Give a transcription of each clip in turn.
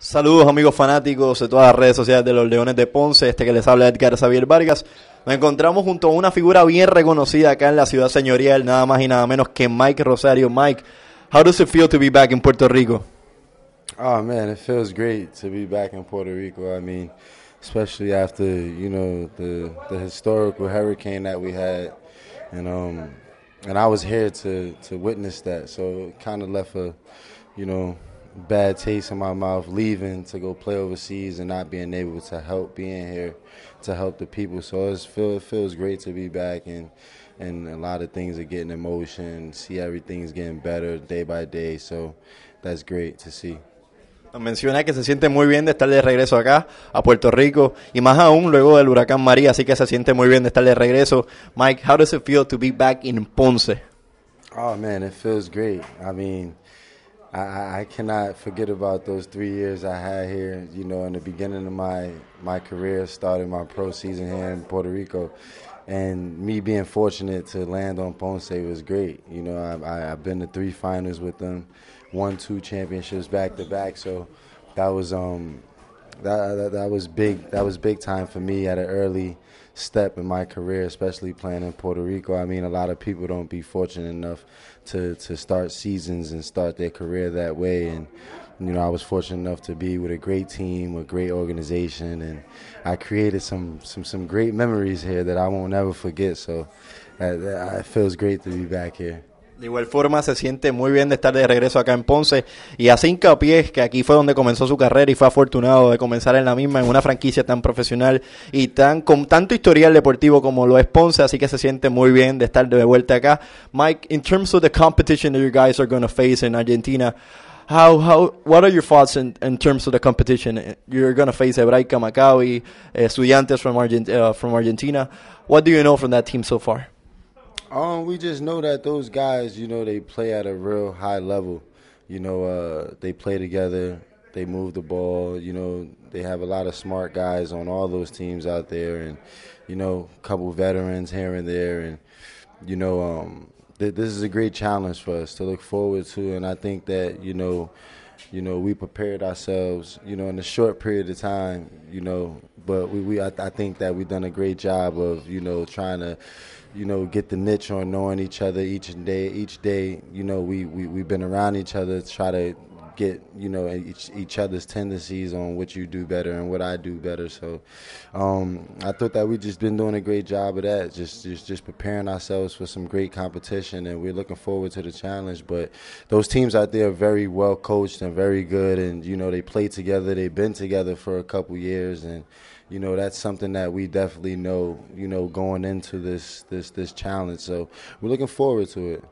Saludos amigos fanáticos de todas las redes sociales de los Leones de Ponce, este que les habla Edgar Xavier Vargas. Nos encontramos junto a una figura bien reconocida acá en la ciudad señorial, nada más y nada menos que Mike Rosario. Mike, how does it feel to be back in Puerto Rico? Oh man, it feels great to be back in Puerto Rico. I mean, especially after, you know, the the historical hurricane that we had and um and I was here to to witness that. So it kind of left a, you know, bad taste in my mouth leaving to go play overseas and not being able to help being here to help the people. So it feels, it feels great to be back and and a lot of things are getting in motion. See everything's getting better day by day. So that's great to see. Menciona que se siente muy bien de estar de regreso acá a Puerto Rico y más aún luego del huracán María, así que se siente muy bien de estar de regreso. Mike, how does it feel to be back in Ponce? Oh man, it feels great. I mean, I, I cannot forget about those three years I had here. You know, in the beginning of my my career, started my pro season here in Puerto Rico, and me being fortunate to land on Ponce was great. You know, I, have been to three finals with them, won two championships back to back. So that was um that, that, that was big. That was big time for me at an early step in my career, especially playing in Puerto Rico. I mean, a lot of people don't be fortunate enough to to start seasons and start their career that way. And you know, I was fortunate enough to be with a great team, a great organization, and I created some some some great memories here that I won't ever forget. So, uh, it feels great to be back here. De igual forma, se siente muy bien de estar de regreso acá en Ponce y hace pies que aquí fue donde comenzó su carrera y fue afortunado de comenzar en la misma, en una franquicia tan profesional y tan con tanto historial deportivo como lo es Ponce, así que se siente muy bien de estar de vuelta acá. Mike, in terms of the competition that you guys are going to face in Argentina, how how what are your thoughts in, in terms of the competition? You're to face Hebraica y eh, Estudiantes from eh, from Argentina. What do you know from that team so far? Um, we just know that those guys, you know, they play at a real high level. You know, uh, they play together, they move the ball. You know, they have a lot of smart guys on all those teams out there, and you know, a couple veterans here and there, and you know, um, th- this is a great challenge for us to look forward to, and I think that you know, you know, we prepared ourselves. You know, in a short period of time, you know, but we, we I, I think that we've done a great job of you know trying to you know, get the niche on knowing each other each day. Each day, you know, we, we, we've been around each other to try to get, you know, each, each other's tendencies on what you do better and what I do better. So um, I thought that we just been doing a great job of that, just, just just preparing ourselves for some great competition. And we're looking forward to the challenge. But those teams out there are very well coached and very good. And, you know, they play together. They've been together for a couple years. And, you know that's something that we definitely know you know going into this this this challenge so we're looking forward to it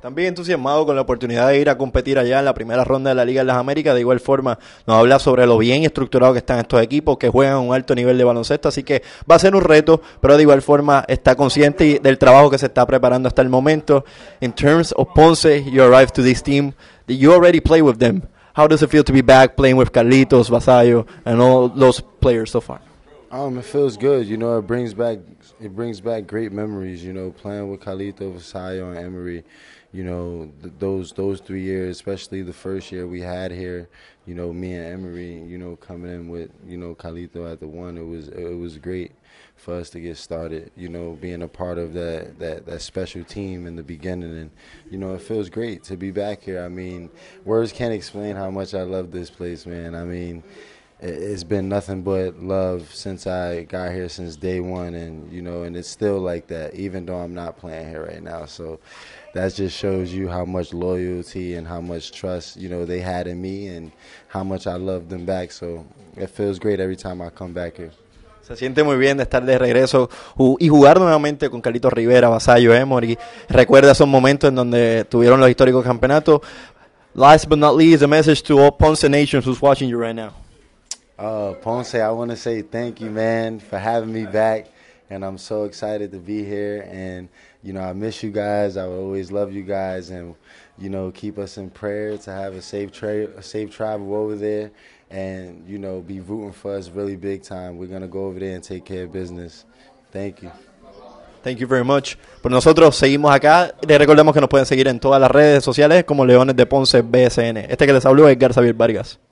También entusiasmado con la oportunidad de ir a competir allá en la primera ronda de la Liga de las Américas. De igual forma, nos habla sobre lo bien estructurado que están estos equipos, que juegan a un alto nivel de baloncesto. Así que va a ser un reto, pero de igual forma está consciente del trabajo que se está preparando hasta el momento. In terms of Ponce, you arrived to this team. You already play with them. How does it feel to be back playing with Carlitos, Vasallo, and all those players so far? Um, it feels good. You know, it brings back it brings back great memories. You know, playing with Calito, Vasayo, and Emery. You know, th- those those three years, especially the first year we had here. You know, me and Emery. You know, coming in with you know Calito at the one. It was it was great for us to get started. You know, being a part of that that that special team in the beginning, and you know, it feels great to be back here. I mean, words can't explain how much I love this place, man. I mean it's been nothing but love since I got here since day one, and you know, and it's still like that, even though I'm not playing here right now. So that just shows you how much loyalty and how much trust you know they had in me, and how much I love them back. So it feels great every time I come back here. Se siente muy bien de estar de regreso y jugar nuevamente con Carlitos Rivera, Vasallo, Emory. Recuerda esos momentos en donde tuvieron los históricos campeonatos. Last but not least, a message to all Ponce Nations who's watching you right now. Uh, Ponce, I want to say thank you, man, for having me back. And I'm so excited to be here. And, you know, I miss you guys. I will always love you guys. And, you know, keep us in prayer to have a safe, tra- a safe travel over there. And, you know, be rooting for us really big time. We're going to go over there and take care of business. Thank you. Thank you very much. Pero nosotros seguimos acá. Les recordemos que nos pueden seguir en todas las redes sociales como Leones de Ponce BSN. Este que les habló es Garza Vargas.